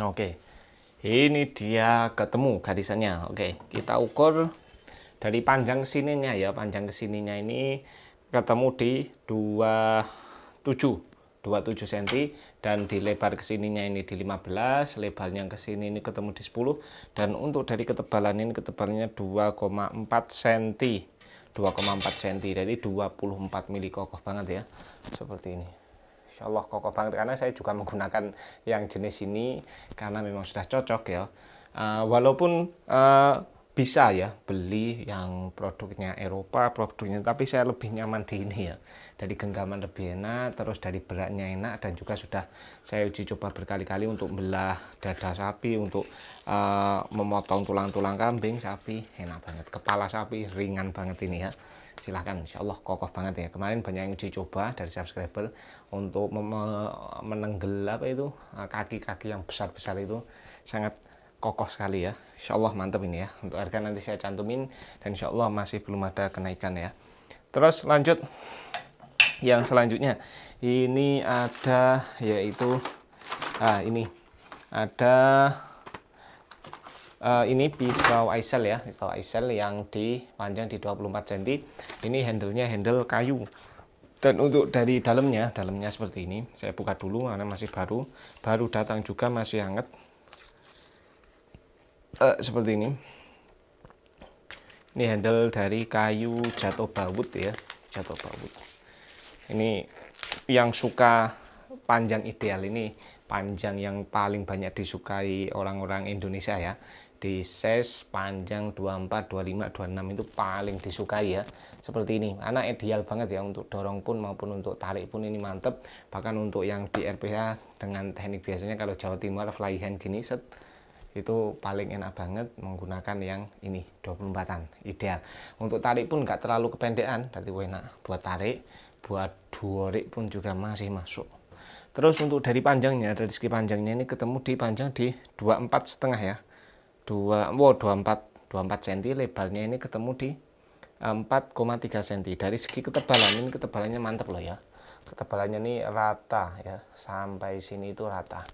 Oke, ini dia ketemu garisannya. Oke, kita ukur dari panjang sininya ya, panjang kesininya ini ketemu di 27 27 cm dan di lebar kesininya ini di 15 lebarnya ke sini ini ketemu di 10 dan untuk dari ketebalan ini ketebalannya 2,4 cm 2,4 cm jadi 24 mili kokoh banget ya seperti ini Insya Allah kokoh banget karena saya juga menggunakan yang jenis ini karena memang sudah cocok ya. Uh, walaupun uh, bisa ya beli yang produknya Eropa produknya tapi saya lebih nyaman di ini ya dari genggaman lebih enak terus dari beratnya enak dan juga sudah saya uji coba berkali-kali untuk belah dada sapi untuk uh, memotong tulang-tulang kambing sapi enak banget kepala sapi ringan banget ini ya silahkan insya Allah kokoh banget ya kemarin banyak yang coba dari subscriber untuk menenggelam itu eh, kaki-kaki yang besar-besar itu sangat kokoh sekali ya insya Allah mantep ini ya untuk harga nanti saya cantumin dan insya Allah masih belum ada kenaikan ya terus lanjut yang selanjutnya ini ada yaitu ah ini ada uh, ini pisau aisel ya pisau aisel yang di panjang di 24 cm ini handle-nya handle kayu dan untuk dari dalamnya dalamnya seperti ini saya buka dulu karena masih baru baru datang juga masih hangat uh, seperti ini ini handle dari kayu jatuh baut ya jatuh baut ini yang suka panjang ideal ini panjang yang paling banyak disukai orang-orang Indonesia ya di ses panjang 24, 25, 26 itu paling disukai ya seperti ini karena ideal banget ya untuk dorong pun maupun untuk tarik pun ini mantep bahkan untuk yang di RPH dengan teknik biasanya kalau Jawa Timur fly hand gini set itu paling enak banget menggunakan yang ini 24an ideal untuk tarik pun nggak terlalu kependean tapi enak buat tarik buat duorik pun juga masih masuk terus untuk dari panjangnya dari segi panjangnya ini ketemu di panjang di 24 setengah ya 2 wow, 24 24 cm lebarnya ini ketemu di 4,3 eh, cm dari segi ketebalan ini ketebalannya mantep loh ya ketebalannya ini rata ya sampai sini itu rata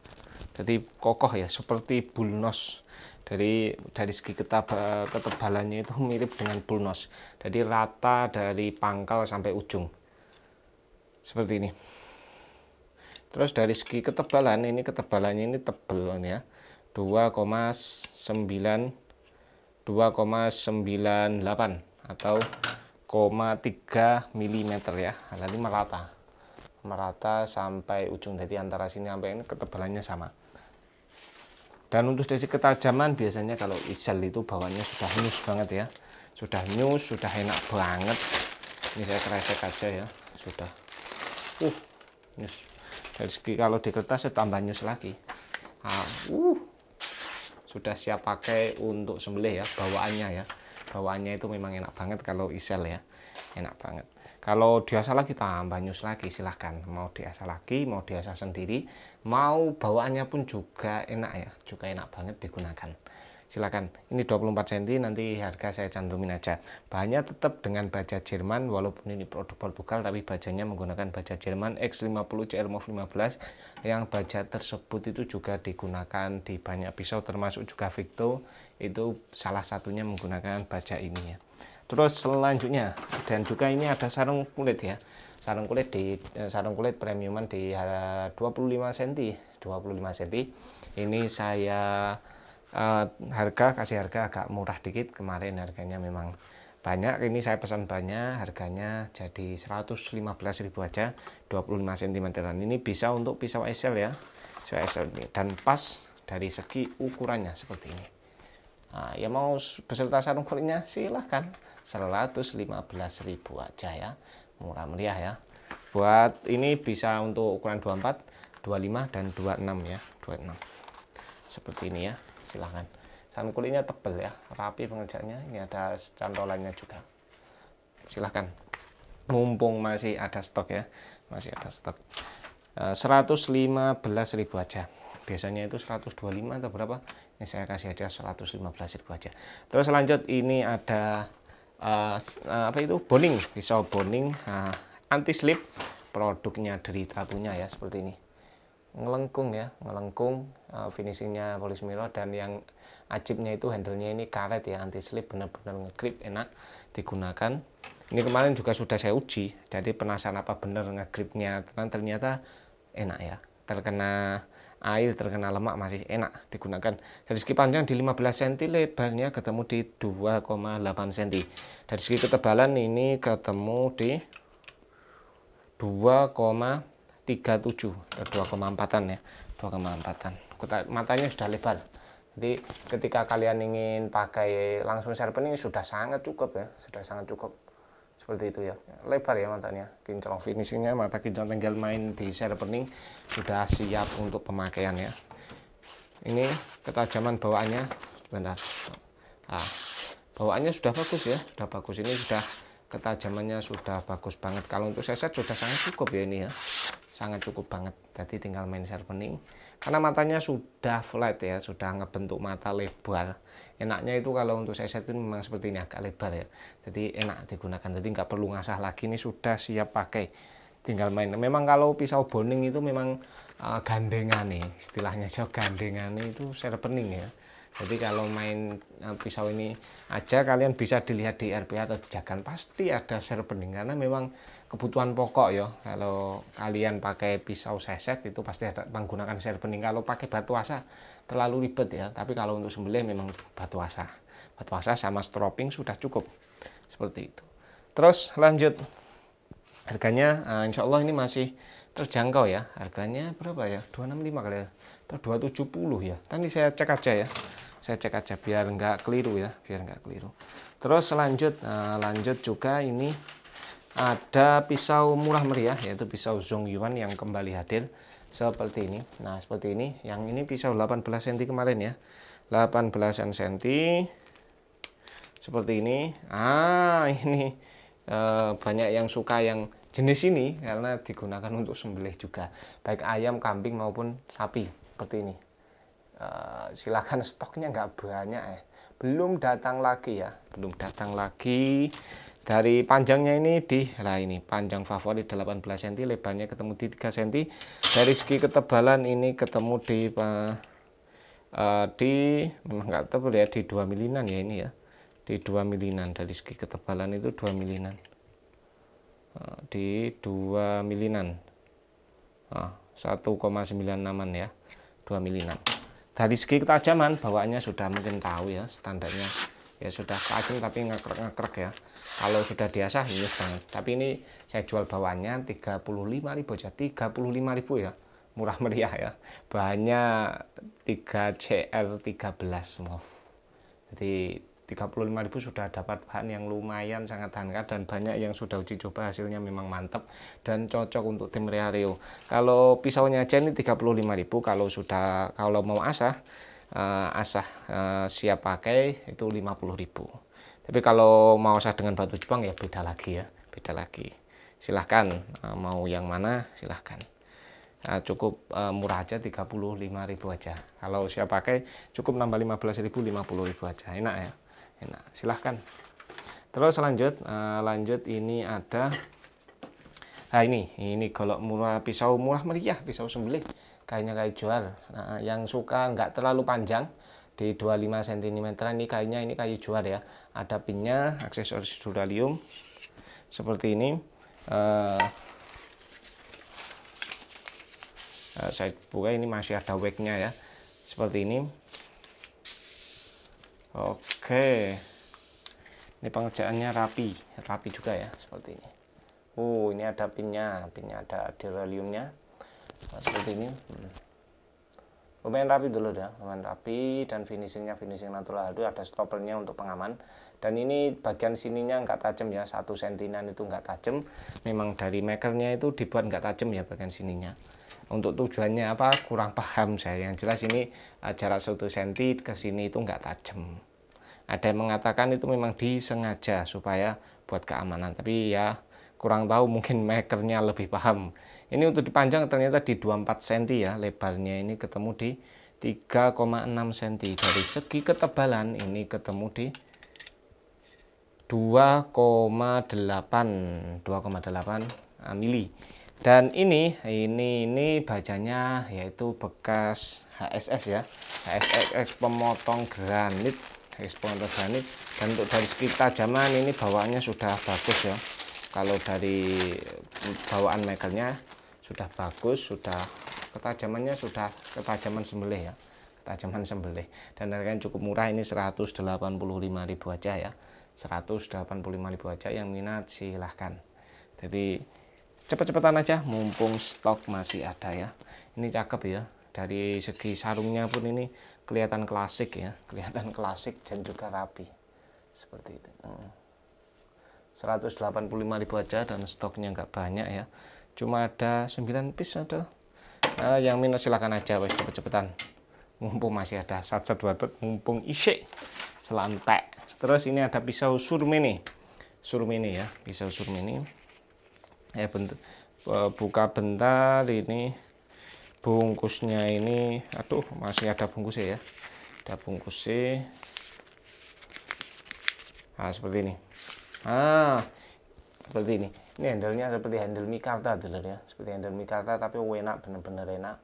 jadi kokoh ya seperti bulnos dari dari segi ketab, ketebalannya itu mirip dengan bulnos jadi rata dari pangkal sampai ujung seperti ini terus dari segi ketebalan ini ketebalannya ini tebal ya 2,9 2,98 atau 0,3 mm ya nah, nanti merata merata sampai ujung jadi antara sini sampai ini ketebalannya sama dan untuk dari ketajaman biasanya kalau isel itu bawahnya sudah nyus banget ya sudah nyus sudah enak banget ini saya kresek aja ya sudah uh nyus dari segi kalau di kertas saya tambah nyus lagi ah, uh sudah siap pakai untuk sembelih ya bawaannya ya bawaannya itu memang enak banget kalau isel ya enak banget kalau diasah lagi tambah nyus lagi silahkan mau diasah lagi mau diasah sendiri mau bawaannya pun juga enak ya juga enak banget digunakan silakan ini 24 cm nanti harga saya cantumin aja bahannya tetap dengan baja Jerman walaupun ini produk Portugal tapi bajanya menggunakan baja Jerman X50 CR-MOV 15 yang baja tersebut itu juga digunakan di banyak pisau termasuk juga Victo itu salah satunya menggunakan baja ini ya terus selanjutnya dan juga ini ada sarung kulit ya sarung kulit di eh, sarung kulit premiuman di 25 cm 25 cm ini saya uh, harga kasih harga agak murah dikit kemarin harganya memang banyak ini saya pesan banyak harganya jadi 115.000 aja 25 cm dan ini bisa untuk pisau esel ya pisau esel ini dan pas dari segi ukurannya seperti ini nah, ya mau beserta sarung kulitnya silahkan 115.000 aja ya murah meriah ya buat ini bisa untuk ukuran 24 25 dan 26 ya 26 seperti ini ya silahkan san kulitnya tebel ya rapi pengerjaannya ini ada cantolannya juga silahkan mumpung masih ada stok ya masih ada stok 115.000 eh, aja biasanya itu 125 atau berapa ini saya kasih aja 115.000 aja terus lanjut ini ada uh, apa itu boning pisau boning uh, anti slip produknya dari tabunya ya seperti ini ngelengkung ya ngelengkung uh, finishingnya polis milo dan yang ajibnya itu handlenya ini karet ya anti slip benar-benar ngegrip enak digunakan ini kemarin juga sudah saya uji jadi penasaran apa benar ngegripnya dan ternyata enak ya terkena air terkena lemak masih enak digunakan dari segi panjang di 15 cm lebarnya ketemu di 2,8 cm dari segi ketebalan ini ketemu di 2, 37 2,4an eh, ya 2,4an matanya sudah lebar jadi ketika kalian ingin pakai langsung sharpening sudah sangat cukup ya sudah sangat cukup seperti itu ya lebar ya matanya kinclong finishingnya mata kinclong tinggal main di sharpening sudah siap untuk pemakaian ya ini ketajaman bawaannya sebentar nah, bawaannya sudah bagus ya sudah bagus ini sudah ketajamannya sudah bagus banget kalau untuk seset sudah sangat cukup ya ini ya sangat cukup banget jadi tinggal main sharpening karena matanya sudah flat ya sudah ngebentuk mata lebar enaknya itu kalau untuk saya itu memang seperti ini agak lebar ya jadi enak digunakan jadi nggak perlu ngasah lagi ini sudah siap pakai tinggal main memang kalau pisau boning itu memang uh, gandengan nih istilahnya aja gandengan itu sharpening ya jadi kalau main eh, pisau ini aja kalian bisa dilihat di RPA atau di Jagan pasti ada sharpening karena memang kebutuhan pokok ya. Kalau kalian pakai pisau seset itu pasti ada menggunakan sharpening. Kalau pakai batu asa terlalu ribet ya. Tapi kalau untuk sembelih memang batu asa. Batu asa sama stropping sudah cukup. Seperti itu. Terus lanjut. Harganya eh, insya Allah ini masih terjangkau ya. Harganya berapa ya? 265 kali ya. Atau 270 ya. Tadi saya cek aja ya saya cek aja biar nggak keliru ya biar nggak keliru terus lanjut nah, lanjut juga ini ada pisau murah meriah yaitu pisau Zongyuan yang kembali hadir seperti ini nah seperti ini yang ini pisau 18 cm kemarin ya 18 cm seperti ini ah ini e, banyak yang suka yang jenis ini karena digunakan untuk sembelih juga baik ayam kambing maupun sapi seperti ini Eh, silahkan stoknya nggak banyak eh belum datang lagi ya belum datang lagi dari panjangnya ini di lah ini panjang favorit 18 cm lebarnya ketemu di 3 cm dari segi ketebalan ini ketemu di uh, uh di enggak tebal ya di 2 milinan ya ini ya di 2 milinan dari segi ketebalan itu 2 milinan uh, di 2 milinan uh, 1,96 ya 2 milinan dari segi ketajaman bawaannya sudah mungkin tahu ya standarnya ya sudah tajam tapi ngakrek-ngakrek ya kalau sudah biasa ya ini banget tapi ini saya jual bawaannya 35.000 aja 35.000 ya murah meriah ya bahannya 3CR13 move jadi 35.000 sudah dapat bahan yang lumayan sangat hangat dan banyak yang sudah uji coba hasilnya memang mantap dan cocok untuk tim Realio. Kalau pisaunya aja ini 35.000 kalau sudah kalau mau asah uh, asah uh, siap pakai itu 50.000. Tapi kalau mau asah dengan batu Jepang ya beda lagi ya, beda lagi. Silahkan uh, mau yang mana silahkan. Uh, cukup uh, murah aja 35.000 aja. Kalau siap pakai cukup nambah 15.000 50.000 aja. Enak ya enak silahkan terus lanjut eh, lanjut ini ada nah ini ini kalau murah pisau murah meriah pisau sembelih kayaknya kayak jual nah, yang suka nggak terlalu panjang di 25 cm ini kayaknya ini kayu jual ya ada pinnya aksesoris duralium seperti ini uh, saya buka ini masih ada wake nya ya seperti ini Oke. Ini pengerjaannya rapi, rapi juga ya seperti ini. Oh, ini ada pinnya, pinnya ada deraliumnya. Nah, seperti ini. Hmm. Lumayan rapi dulu dah, lumayan rapi dan finishingnya finishing natural itu ada stoppernya untuk pengaman. Dan ini bagian sininya nggak tajam ya, satu sentinan itu nggak tajam. Memang dari makernya itu dibuat nggak tajam ya bagian sininya untuk tujuannya apa kurang paham saya yang jelas ini eh, jarak satu senti ke sini itu nggak tajam ada yang mengatakan itu memang disengaja supaya buat keamanan tapi ya kurang tahu mungkin makernya lebih paham ini untuk dipanjang ternyata di 24 cm ya lebarnya ini ketemu di 3,6 cm dari segi ketebalan ini ketemu di 2,8 2,8 ah, mili dan ini ini ini bacanya yaitu bekas HSS ya HSS pemotong granit ekspor organik dan untuk dari sekitar zaman ini bawaannya sudah bagus ya kalau dari eh, bawaan mekelnya sudah bagus sudah ketajamannya sudah ketajaman sembelih ya ketajaman sembelih dan harganya cukup murah ini 185.000 aja ya 185.000 aja yang minat silahkan jadi cepet-cepetan aja mumpung stok masih ada ya ini cakep ya dari segi sarungnya pun ini kelihatan klasik ya kelihatan klasik dan juga rapi seperti itu 185 hmm. ribu aja dan stoknya nggak banyak ya cuma ada 9 piece ada nah, yang minus silahkan aja wes cepet-cepetan mumpung masih ada sat-sat mumpung isi selantek terus ini ada pisau surmini surmini ya pisau surmini ya bentuk eh, buka bentar ini bungkusnya ini aduh masih ada bungkusnya ya ada bungkusnya nah seperti ini ah seperti ini ini handle-nya seperti handle mikarta dulu ya seperti handle mikarta tapi enak bener-bener enak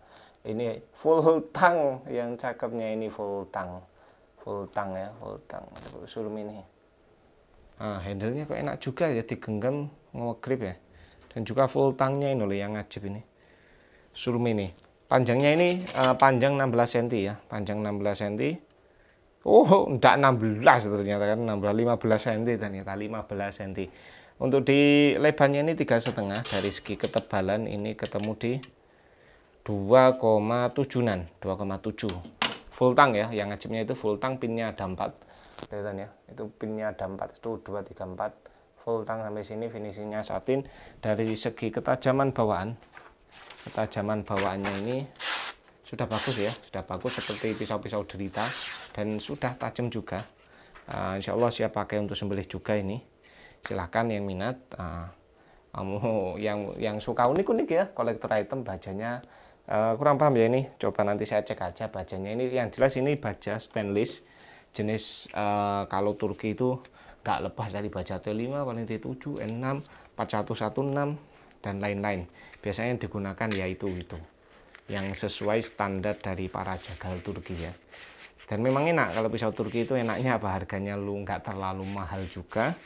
ini full tang yang cakepnya ini full tang full tang ya full tang sulum ini ah handle-nya kok enak juga ya digenggam ngegrip ya dan juga full tangnya ini loh yang ngajib ini sulum ini panjangnya ini uh, panjang 16 cm ya panjang 16 cm oh enggak 16 ternyata kan 16 15 cm ternyata 15 cm untuk di lebarnya ini tiga setengah dari segi ketebalan ini ketemu di 2,7an 2,7 full tang ya yang ngajibnya itu full tang pinnya ada 4 kelihatan ya itu pinnya ada 4 itu 2 full tang sampai sini finishingnya satin dari segi ketajaman bawaan ketajaman bawaannya ini sudah bagus ya sudah bagus seperti pisau-pisau derita dan sudah tajam juga uh, insya Allah siap pakai untuk sembelih juga ini silahkan yang minat uh, kamu yang yang suka unik-unik ya kolektor item bajanya uh, kurang paham ya ini coba nanti saya cek aja bajanya ini yang jelas ini baja stainless jenis uh, kalau Turki itu gak lepas dari baja T5 paling T7 N6 4116 dan lain-lain. Biasanya yang digunakan yaitu itu yang sesuai standar dari para jagal Turki ya. Dan memang enak kalau pisau Turki itu enaknya apa harganya lu nggak terlalu mahal juga,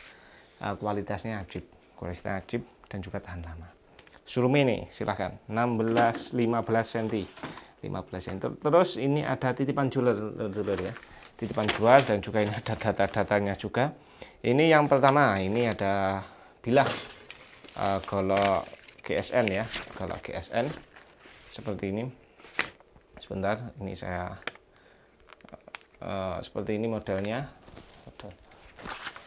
eh, kualitasnya ajib, kualitasnya ajib dan juga tahan lama. Surumi nih silahkan 16 15 cm 15 cm terus ini ada titipan jual ya titipan jual dan juga ini ada data-datanya juga ini yang pertama ini ada bilah uh, eh, golok GSN ya kalau GSN seperti ini sebentar ini saya uh, seperti ini modelnya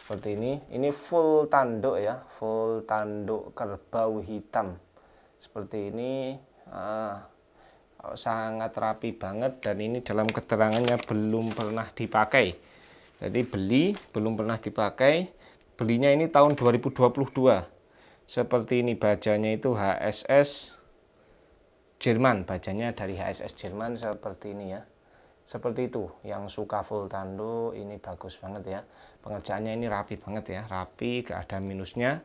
seperti ini ini full tanduk ya full tanduk kerbau hitam seperti ini uh, sangat rapi banget dan ini dalam keterangannya belum pernah dipakai jadi beli belum pernah dipakai belinya ini tahun 2022 seperti ini bacanya itu HSS Jerman bacanya dari HSS Jerman seperti ini ya seperti itu yang suka full tando ini bagus banget ya pengerjaannya ini rapi banget ya rapi gak ada minusnya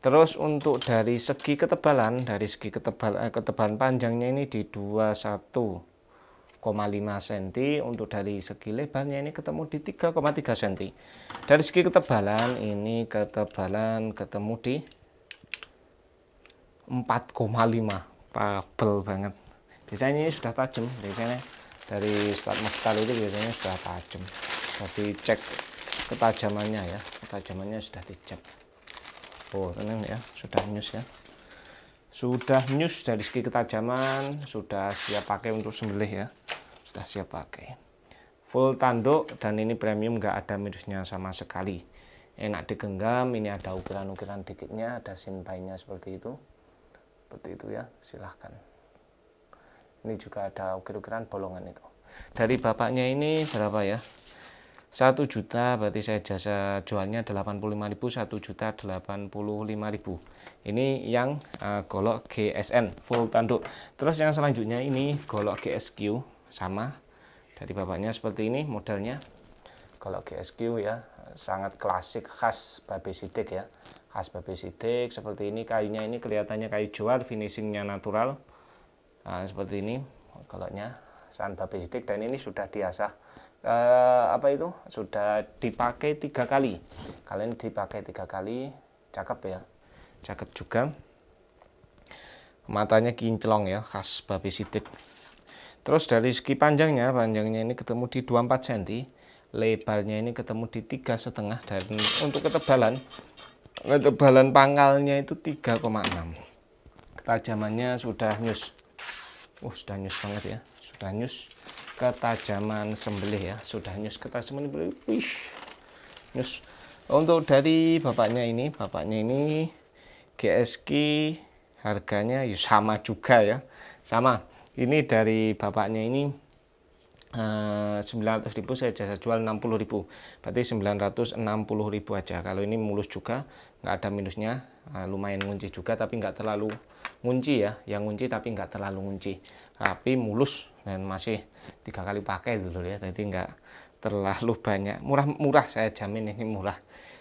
terus untuk dari segi ketebalan dari segi ketebal eh, ketebalan panjangnya ini di 21 lima cm untuk dari segi lebarnya ini ketemu di 3,3 cm dari segi ketebalan ini ketebalan ketemu di 4,5 tabel banget biasanya ini sudah tajam biasanya dari start metal itu biasanya sudah tajam tapi cek ketajamannya ya ketajamannya sudah dicek oh tenang ya sudah nyus ya sudah nyus dari segi ketajaman sudah siap pakai untuk sembelih ya sudah siap pakai full tanduk dan ini premium nggak ada minusnya sama sekali enak digenggam ini ada ukiran-ukiran dikitnya ada sinpainya seperti itu seperti itu ya silahkan ini juga ada ukir-ukiran bolongan itu dari bapaknya ini berapa ya 1 juta berarti saya jasa jualnya 85.000 1 juta 85.000 ini yang uh, golok GSN full tanduk terus yang selanjutnya ini golok GSQ sama dari bapaknya seperti ini modelnya golok GSQ ya sangat klasik khas babi Sidik ya khas babi sidik seperti ini kayunya ini kelihatannya kayu jual finishingnya natural nah, seperti ini kalaunya san babi sidik dan ini sudah diasah e, apa itu sudah dipakai tiga kali kalian dipakai tiga kali cakep ya cakep juga matanya kinclong ya khas babi sidik terus dari segi panjangnya panjangnya ini ketemu di 24 cm lebarnya ini ketemu di tiga setengah dan untuk ketebalan ketebalan pangkalnya itu 3,6 ketajamannya sudah nyus uh, sudah nyus banget ya sudah nyus ketajaman sembelih ya sudah nyus ketajaman sembelih wih nyus untuk dari bapaknya ini bapaknya ini GSK harganya ya sama juga ya sama ini dari bapaknya ini 900 eh, ribu saya jasa jual 60 ribu berarti 960 ribu aja kalau ini mulus juga nggak ada minusnya eh, lumayan ngunci juga tapi nggak terlalu ngunci ya yang ngunci tapi nggak terlalu ngunci tapi mulus dan masih tiga kali pakai dulu ya jadi nggak terlalu banyak murah-murah saya jamin ini murah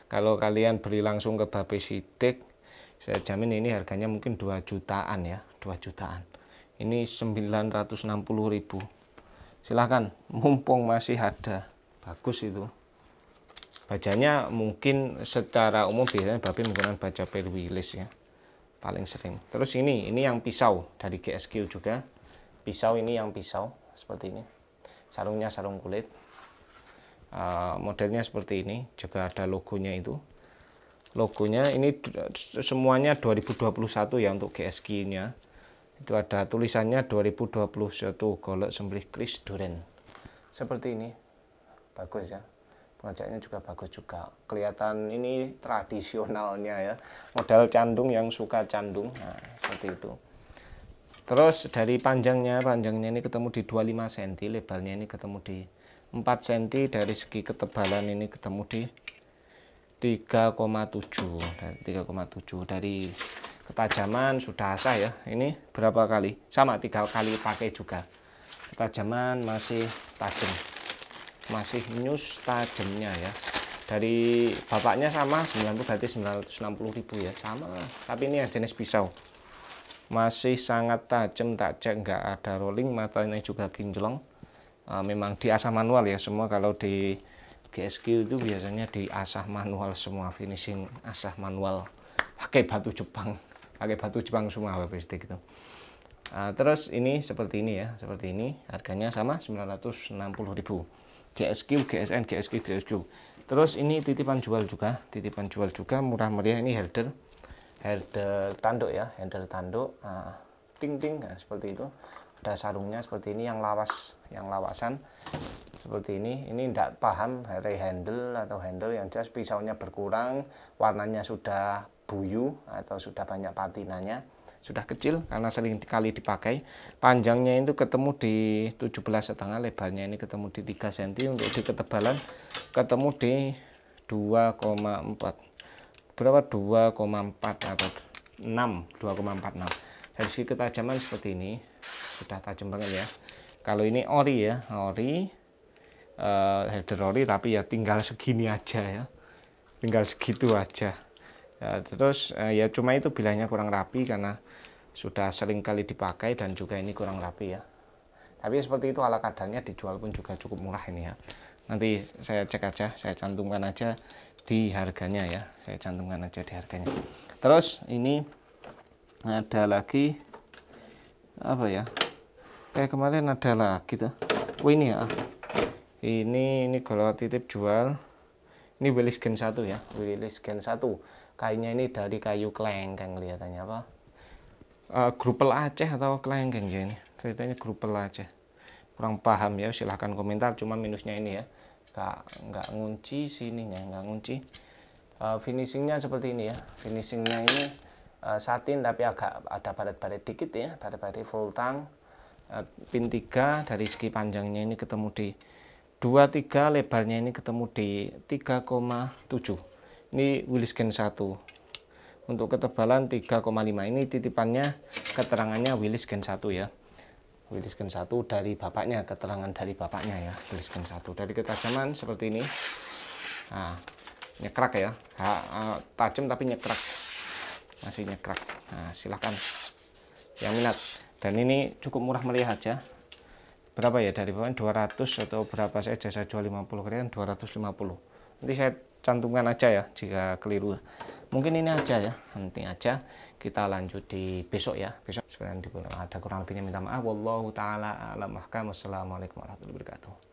kalau kalian beli langsung ke Babe Sidik saya jamin ini harganya mungkin 2 jutaan ya 2 jutaan ini 960 ribu silahkan mumpung masih ada bagus itu bajanya mungkin secara umum biasanya babi menggunakan baja perwilis ya paling sering terus ini ini yang pisau dari GSQ juga pisau ini yang pisau seperti ini sarungnya sarung kulit uh, modelnya seperti ini juga ada logonya itu logonya ini semuanya 2021 ya untuk GSQ nya itu ada tulisannya 2021 golok sembelih Kris Duren seperti ini bagus ya pengajaknya juga bagus juga kelihatan ini tradisionalnya ya model candung yang suka candung nah, seperti itu terus dari panjangnya panjangnya ini ketemu di 25 cm lebarnya ini ketemu di 4 cm dari segi ketebalan ini ketemu di 3,7 3,7 dari ketajaman sudah asah ya ini berapa kali sama tiga kali pakai juga ketajaman masih tajam masih nyus tajamnya ya dari bapaknya sama 90 berarti 960 ribu ya sama tapi ini yang jenis pisau masih sangat tajam tak cek nggak ada rolling matanya juga kinclong eh, memang diasah manual ya semua kalau di GSQ itu biasanya diasah manual semua finishing asah manual pakai batu Jepang pakai batu Jepang semua WP stick itu uh, ah, terus ini seperti ini ya seperti ini harganya sama 960.000 GSQ GSN GSQ GSQ terus ini titipan jual juga titipan jual juga murah meriah ini herder herder tanduk ya herder tanduk uh, ting ting nah, seperti itu ada sarungnya seperti ini yang lawas yang lawasan seperti ini ini tidak paham handle atau handle yang jelas pisaunya berkurang warnanya sudah buyu atau sudah banyak patinanya sudah kecil karena sering dikali dipakai panjangnya itu ketemu di 17 setengah lebarnya ini ketemu di 3 cm untuk di ketebalan ketemu di 2,4 berapa 2,4 atau 6 2,46 dari segi ketajaman seperti ini sudah tajam banget ya kalau ini ori ya ori uh, header ori tapi ya tinggal segini aja ya tinggal segitu aja ya, terus eh, ya cuma itu bilahnya kurang rapi karena sudah sering kali dipakai dan juga ini kurang rapi ya tapi seperti itu ala kadarnya dijual pun juga cukup murah ini ya nanti saya cek aja saya cantumkan aja di harganya ya saya cantumkan aja di harganya terus ini ada lagi apa ya kayak eh, kemarin ada lagi tuh oh ini ya ini ini kalau titip jual ini Willis Gen 1 ya Willis Gen 1 kayunya ini dari kayu kelengkeng kelihatannya apa uh, eh, grupel Aceh atau kelengkeng ya ini kelihatannya grupel Aceh kurang paham ya silahkan komentar cuma minusnya ini ya nggak nggak ngunci sininya nggak ngunci uh, finishingnya seperti ini ya finishingnya ini uh, satin tapi agak ada baret-baret dikit ya baret-baret full tang uh, pin 3 dari segi panjangnya ini ketemu di 23 lebarnya ini ketemu di 3,7 ini Gen 1 untuk ketebalan 3,5 ini titipannya keterangannya Gen 1 ya Gen 1 dari bapaknya keterangan dari bapaknya ya Gen 1 dari ketajaman seperti ini nah nyekrak ya ha, tajam tapi nyekrak masih nyekrak nah silahkan yang minat dan ini cukup murah meriah aja ya. berapa ya dari bawah 200 atau berapa saya jasa jual 50 kalian 250 nanti saya cantumkan aja ya jika keliru mungkin ini aja ya nanti aja kita lanjut di besok ya besok sebenarnya ada kurang lebihnya minta maaf wallahu taala alam assalamualaikum warahmatullahi wabarakatuh